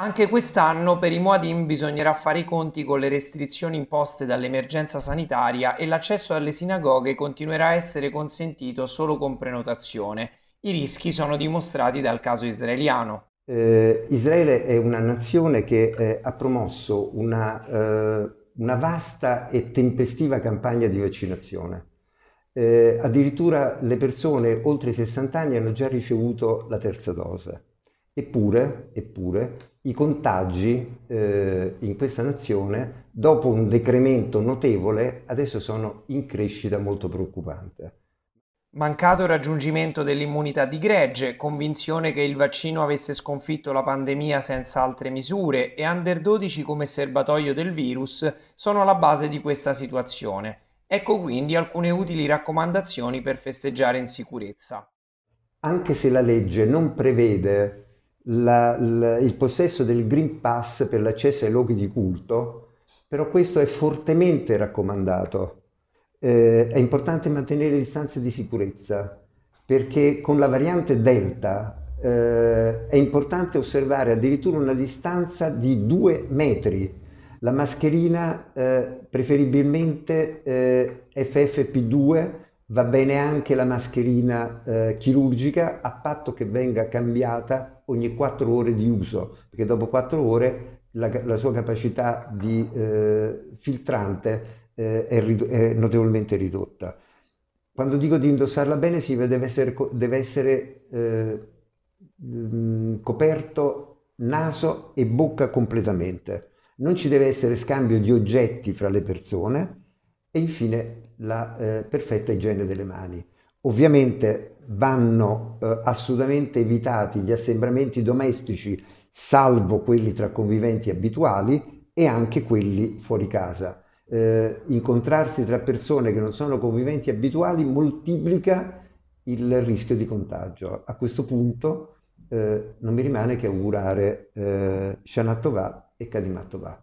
Anche quest'anno per i Muadin bisognerà fare i conti con le restrizioni imposte dall'emergenza sanitaria e l'accesso alle sinagoghe continuerà a essere consentito solo con prenotazione. I rischi sono dimostrati dal caso israeliano. Eh, Israele è una nazione che eh, ha promosso una, eh, una, vasta e tempestiva campagna di vaccinazione. Eh, addirittura le persone oltre i 60 anni hanno già ricevuto la terza dose. Eppure, eppure i contagi eh, in questa nazione, dopo un decremento notevole, adesso sono in crescita molto preoccupante. Mancato il raggiungimento dell'immunità di gregge, convinzione che il vaccino avesse sconfitto la pandemia senza altre misure e Under 12 come serbatoio del virus sono alla base di questa situazione. Ecco quindi alcune utili raccomandazioni per festeggiare in sicurezza. Anche se la legge non prevede la, la, il possesso del Green Pass per l'accesso ai luoghi di culto, però questo è fortemente raccomandato. Eh, è importante mantenere distanze di sicurezza perché con la variante Delta eh, è importante osservare addirittura una distanza di due metri. La mascherina eh, preferibilmente eh, FFP2 va bene anche la mascherina eh, chirurgica a patto che venga cambiata ogni 4 ore di uso, perché dopo 4 ore la, la sua capacità di eh, filtrante eh, è, è, notevolmente ridotta. Quando dico di indossarla bene si deve essere, deve essere mh, eh, mm, coperto naso e bocca completamente. Non ci deve essere scambio di oggetti fra le persone, e infine la eh, perfetta igiene delle mani. Ovviamente vanno eh, assolutamente evitati gli assembramenti domestici, salvo quelli tra conviventi abituali e anche quelli fuori casa. Eh, incontrarsi tra persone che non sono conviventi abituali moltiplica il rischio di contagio. A questo punto eh, non mi rimane che augurare eh, Shana e Kadimatova.